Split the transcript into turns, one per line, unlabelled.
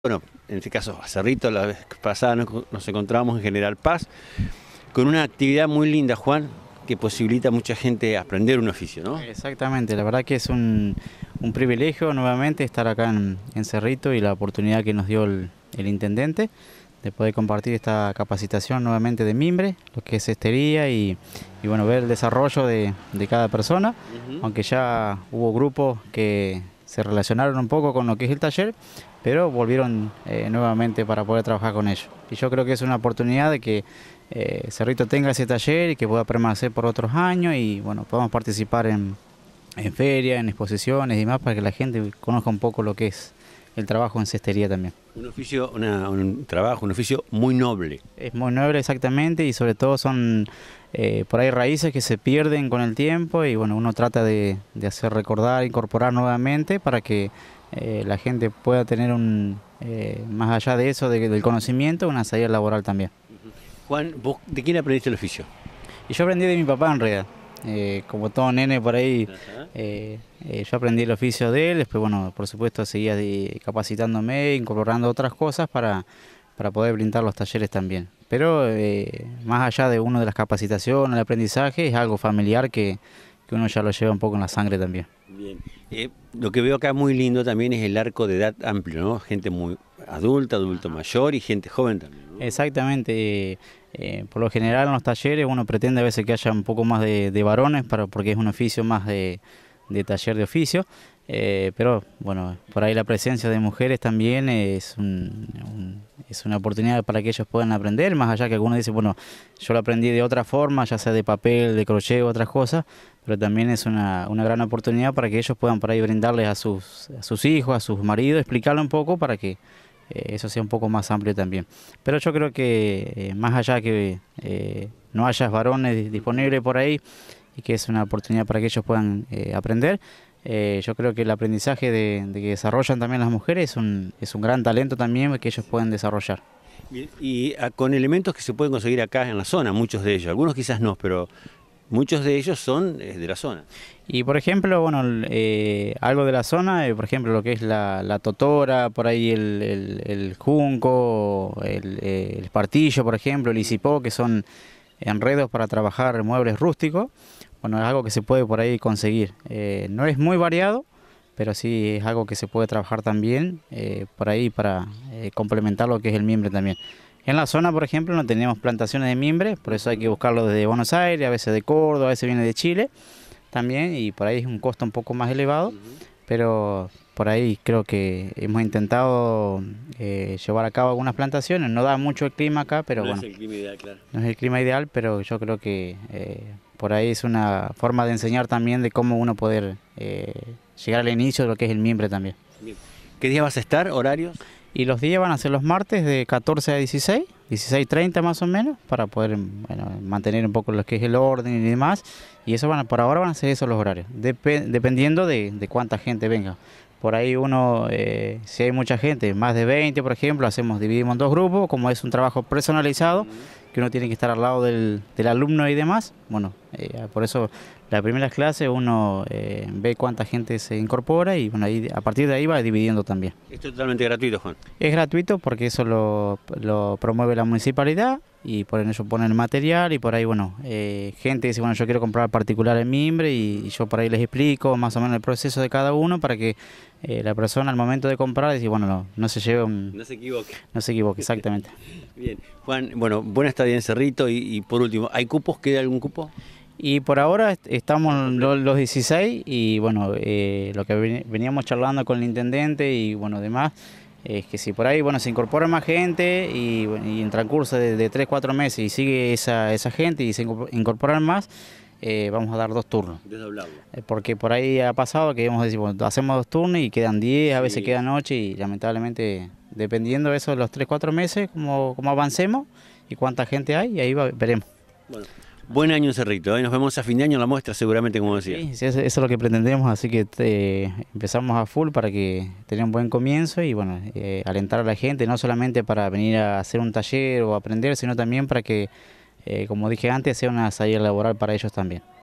Bueno, en este caso Cerrito, la vez pasada nos, encontramos en General Paz
con una actividad muy linda, Juan, que posibilita a mucha gente aprender un oficio, ¿no? Exactamente, la verdad que es un, privilegio nuevamente estar acá en, Cerrito y la oportunidad que nos dio el, intendente de poder compartir esta capacitación nuevamente de mimbre, lo que es estería y, bueno, ver el desarrollo de, cada persona, aunque ya hubo grupos que se relacionaron un poco con lo que es el taller, pero volvieron eh, nuevamente para poder trabajar con ellos. Y yo creo que es una oportunidad de que eh, Cerrito tenga ese taller y que pueda permanecer por otros años y bueno, podamos participar en, en ferias, en exposiciones y demás para que la gente conozca un poco lo que es el trabajo en cestería también.
Un oficio, un trabajo, un oficio muy noble.
Es muy noble exactamente y sobre todo son eh, por ahí raíces que se pierden con el tiempo y bueno, uno trata de, hacer recordar, incorporar nuevamente para que eh, la gente pueda tener un, eh, más allá de eso, del conocimiento, una salida laboral también. Juan, de quién aprendiste el oficio? yo aprendí de mi papá en realidad. Eh, como todo nene por ahí, eh, eh, yo aprendí el oficio de él, después, bueno, por supuesto, seguía capacitándome, incorporando otras cosas para, poder brindar los talleres también. Pero más allá de uno de las capacitaciones, el aprendizaje, es algo familiar que, uno ya lo lleva un poco en la sangre también.
Bien. lo que veo acá muy lindo también es el arco de edad amplio, ¿no? Gente muy, adulto, adulto mayor y gente joven también.
Exactamente. Eh, eh, por lo general en los talleres uno pretende a veces que haya un poco más de, varones para, porque es un oficio más de, taller de oficio, eh, pero bueno, por ahí la presencia de mujeres también es, es una oportunidad para que ellos puedan aprender, más allá que algunos dicen, bueno, yo lo aprendí de otra forma, ya sea de papel, de crochet, otras cosas, pero también es una, gran oportunidad para que ellos puedan por ahí brindarles a sus, a sus hijos, a sus maridos, explicarlo un poco para que eh, eso sea un poco más amplio también. Pero yo creo que eh, más allá que eh, no haya varones disponibles por ahí y que es una oportunidad para que ellos puedan aprender, yo creo que el aprendizaje de, que desarrollan también las mujeres es un, es un gran talento también que ellos pueden desarrollar.
Y ah, con elementos que se pueden conseguir acá en la zona, muchos
de ellos, algunos quizás no, pero muchos de ellos son eh, de la zona. Y por ejemplo, bueno, eh, algo de la zona, eh, por ejemplo, lo que es la, totora, por ahí el, junco, el, partillo, por ejemplo, el isipó, que son enredos para trabajar muebles rústicos. Bueno, es algo que se puede por ahí conseguir. no es muy variado, pero sí es algo que se puede trabajar también por ahí para complementar lo que es el miembro también. En la zona, por ejemplo, no tenemos plantaciones de mimbre, por eso hay que buscarlo desde Buenos Aires, a veces de Córdoba, a veces viene de Chile también, y por ahí es un costo un poco más elevado, pero por ahí creo que hemos intentado eh, llevar a cabo algunas plantaciones, no da mucho el clima acá, pero no bueno. Es el
clima ideal, claro.
No es el clima ideal, pero yo creo que eh, por ahí es una forma de enseñar también de cómo uno puede eh, llegar al inicio de lo que es el mimbre también. ¿Qué día vas a estar? ¿Horarios? Y los días van a ser los martes de 14 a 16, 16.30 más o menos, para poder mantener un poco lo que es el orden y demás. Y eso van por ahora van a ser esos los horarios, dependiendo de, cuánta gente venga. Por ahí uno, eh, si hay mucha gente, más de 20 por ejemplo, hacemos, dividimos en dos grupos, como es un trabajo personalizado uno tiene que estar al lado del, alumno y demás. Bueno, eh, por eso las primeras clases uno eh, ve cuánta gente se incorpora y bueno, ahí, a partir de ahí va dividiendo también.
¿Esto ¿Es totalmente gratuito, Juan?
Es gratuito porque eso lo promueve la municipalidad y por eso ponen el material y por ahí, bueno, eh, gente dice, bueno, yo quiero comprar particular el mimbre y, yo por ahí les explico más o menos el proceso de cada uno para que eh, la persona al momento de comprar dice, bueno, no, se lleve un... No se equivoque. No se equivoque, exactamente. Bien, Juan, bueno, buena estadía en Cerrito y, por último, ¿hay cupos? ¿Queda algún cupo? Y por ahora estamos ah, los, los 16 y bueno, eh, lo que veníamos charlando con el intendente y bueno, demás es que si por ahí bueno se incorpora más gente y, en transcurso de, de 3-4 meses y sigue esa, gente y se incorporan más, eh, vamos a dar dos turnos. Eh, porque por ahí ha pasado que hemos decir, bueno, hacemos dos turnos y quedan 10, a veces quedan 8 y lamentablemente dependiendo de eso, los 3-4 meses, cómo, avancemos y cuánta gente hay, y ahí veremos.
Bueno. Buen año, Cerrito. ¿eh? Nos vemos a fin de año en la muestra, seguramente, como decía.
Sí, eso es lo que pretendemos, así que eh, empezamos a full para que tenga un buen comienzo y, bueno, eh, alentar a la gente, no solamente para venir a hacer un taller o aprender, sino también para que, como dije antes, sea una salida laboral para ellos también.